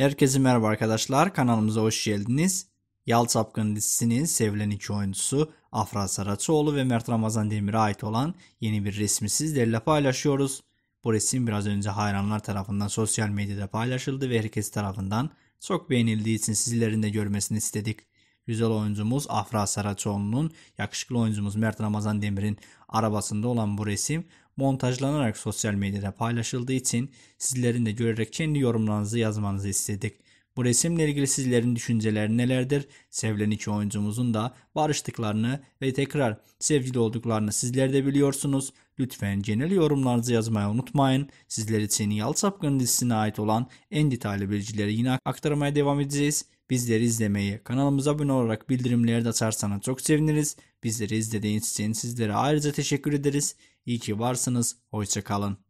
Herkese merhaba arkadaşlar. Kanalımıza hoş geldiniz. Yal Çapkın dizisinin sevilen iki oyuncusu Afra Saraçoğlu ve Mert Ramazan Demir'e ait olan yeni bir resmi sizlerle paylaşıyoruz. Bu resim biraz önce hayranlar tarafından sosyal medyada paylaşıldı ve herkes tarafından çok beğenildiği için sizlerin de görmesini istedik güzel oyuncumuz Afra Saraçoğlu'nun, yakışıklı oyuncumuz Mert Ramazan Demir'in arabasında olan bu resim montajlanarak sosyal medyada paylaşıldığı için sizlerin de görerek kendi yorumlarınızı yazmanızı istedik. Bu resimle ilgili sizlerin düşünceleri nelerdir? Sevilen iki oyuncumuzun da barıştıklarını ve tekrar sevgili olduklarını sizler de biliyorsunuz. Lütfen genel yorumlarınızı yazmayı unutmayın. Sizler için Yal Sapkın dizisine ait olan en detaylı bilgileri yine aktarmaya devam edeceğiz bizleri izlemeyi, kanalımıza abone olarak bildirimleri de açarsanız çok seviniriz. Bizleri izlediğiniz için sizlere ayrıca teşekkür ederiz. İyi ki varsınız. Hoşçakalın.